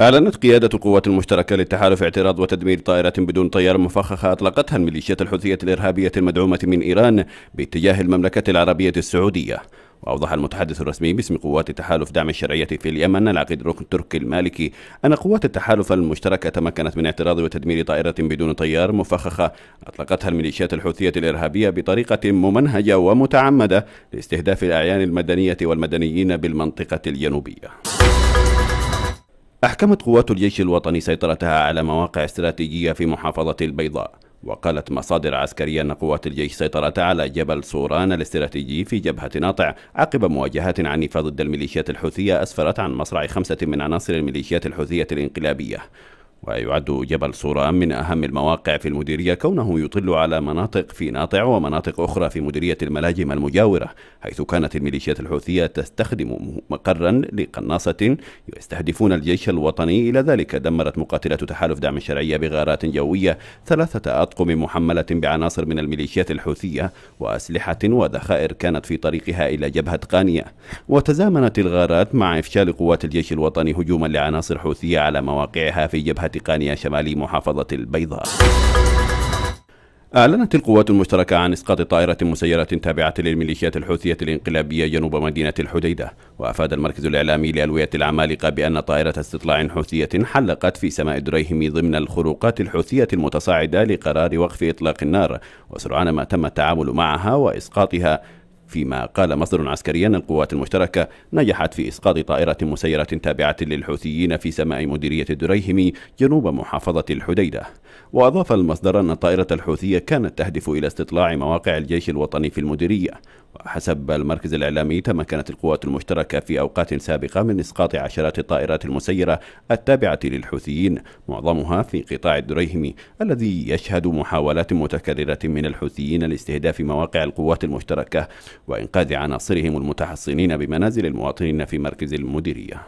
أعلنت قيادة القوات المشتركة للتحالف اعتراض وتدمير طائرة بدون طيار مفخخة أطلقتها الميليشيات الحوثية الإرهابية المدعومة من إيران باتجاه المملكة العربية السعودية وأوضح المتحدث الرسمي باسم قوات تحالف دعم الشرعية في اليمن العقيد ركن التركي المالكي أن قوات التحالف المشتركة تمكنت من اعتراض وتدمير طائرة بدون طيار مفخخة أطلقتها الميليشيات الحوثية الإرهابية بطريقة ممنهجة ومتعمدة لاستهداف الأعيان المدنية والمدنيين بالمنطقة الجنوبية أحكمت قوات الجيش الوطني سيطرتها على مواقع استراتيجية في محافظة البيضاء وقالت مصادر عسكرية أن قوات الجيش سيطرت على جبل سوران الاستراتيجي في جبهة ناطع عقب مواجهات عنيفة ضد الميليشيات الحوثية أسفرت عن مصرع خمسة من عناصر الميليشيات الحوثية الانقلابية ويعد جبل صورة من أهم المواقع في المديرية كونه يطل على مناطق في ناطع ومناطق أخرى في مديرية الملاجم المجاورة حيث كانت الميليشيات الحوثية تستخدم مقرا لقناصة يستهدفون الجيش الوطني إلى ذلك دمرت مقاتلة تحالف دعم الشرعية بغارات جوية ثلاثة أطقم محملة بعناصر من الميليشيات الحوثية وأسلحة وذخائر كانت في طريقها إلى جبهة قانية وتزامنت الغارات مع إفشال قوات الجيش الوطني هجوما لعناصر حوثية على مواقعها في جبهة قانيا شمالي محافظة البيضاء أعلنت القوات المشتركة عن إسقاط طائرة مسيرة تابعة للميليشيات الحوثية الانقلابية جنوب مدينة الحديدة وأفاد المركز الإعلامي لألوية العمالقة بأن طائرة استطلاع حوثية حلقت في سماء دريهم ضمن الخروقات الحوثية المتصاعدة لقرار وقف إطلاق النار وسرعان ما تم التعامل معها وإسقاطها فيما قال مصدر عسكري أن القوات المشتركة نجحت في إسقاط طائرة مسيرة تابعة للحوثيين في سماء مديرية الدريهمي جنوب محافظة الحديدة وأضاف المصدر أن الطائرة الحوثية كانت تهدف إلى استطلاع مواقع الجيش الوطني في المديرية وحسب المركز الإعلامي تمكنت القوات المشتركة في أوقات سابقة من إسقاط عشرات الطائرات المسيرة التابعة للحوثيين معظمها في قطاع الدريهمي الذي يشهد محاولات متكررة من الحوثيين لاستهداف مواقع القوات المشتركة وإنقاذ عناصرهم المتحصنين بمنازل المواطنين في مركز المديرية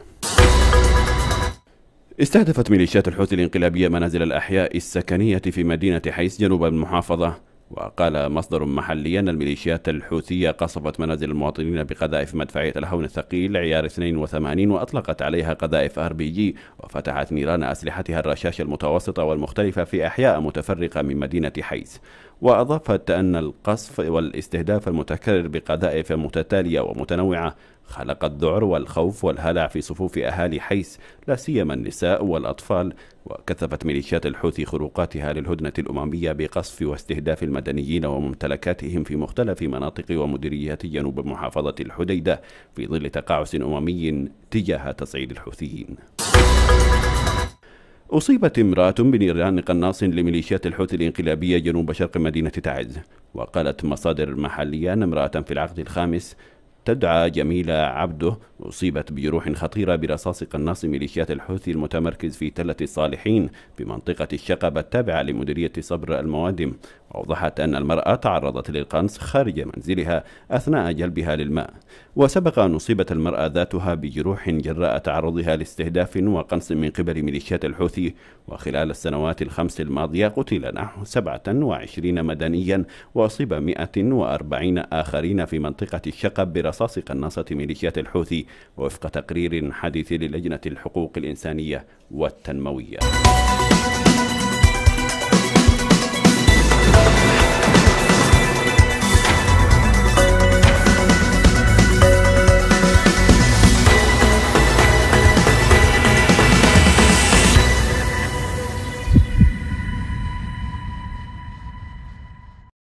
استهدفت ميليشيات الحوثي الانقلابية منازل الأحياء السكنية في مدينة حيس جنوب المحافظة وقال مصدر محلي أن الميليشيات الحوثية قصفت منازل المواطنين بقذائف مدفعية الهون الثقيل عيار 82 وأطلقت عليها قذائف ار بي جي وفتحت نيران أسلحتها الرشاش المتوسطة والمختلفة في أحياء متفرقة من مدينة حيث وأضافت أن القصف والاستهداف المتكرر بقذائف متتالية ومتنوعة خلق الذعر والخوف والهلع في صفوف أهالي حيث لا سيما النساء والأطفال وكثفت ميليشيات الحوثي خروقاتها للهدنة الأممية بقصف واستهداف المدنيين وممتلكاتهم في مختلف مناطق ومديريات جنوب محافظة الحديدة في ظل تقاعس أممي تجاه تصعيد الحوثيين أصيبت امرأة بنيران قناص لميليشيات الحوثي الانقلابية جنوب شرق مدينة تعز وقالت مصادر محلية أن امرأة في العقد الخامس تدعى جميلة عبده أصيبت بجروح خطيرة برصاص قناص ميليشيات الحوثي المتمركز في تلة الصالحين بمنطقة الشقبة التابعة لمديرية صبر الموادم أوضحت أن المرأة تعرضت للقنص خارج منزلها أثناء جلبها للماء وسبق أن أصيبت المرأة ذاتها بجروح جراء تعرضها لاستهداف وقنص من قبل ميليشيات الحوثي وخلال السنوات الخمس الماضية قتل نحو 27 مدنيا وأصيب 140 آخرين في منطقة الشقب برصاص قناصة ميليشيات الحوثي وفق تقرير حديث للجنة الحقوق الإنسانية والتنموية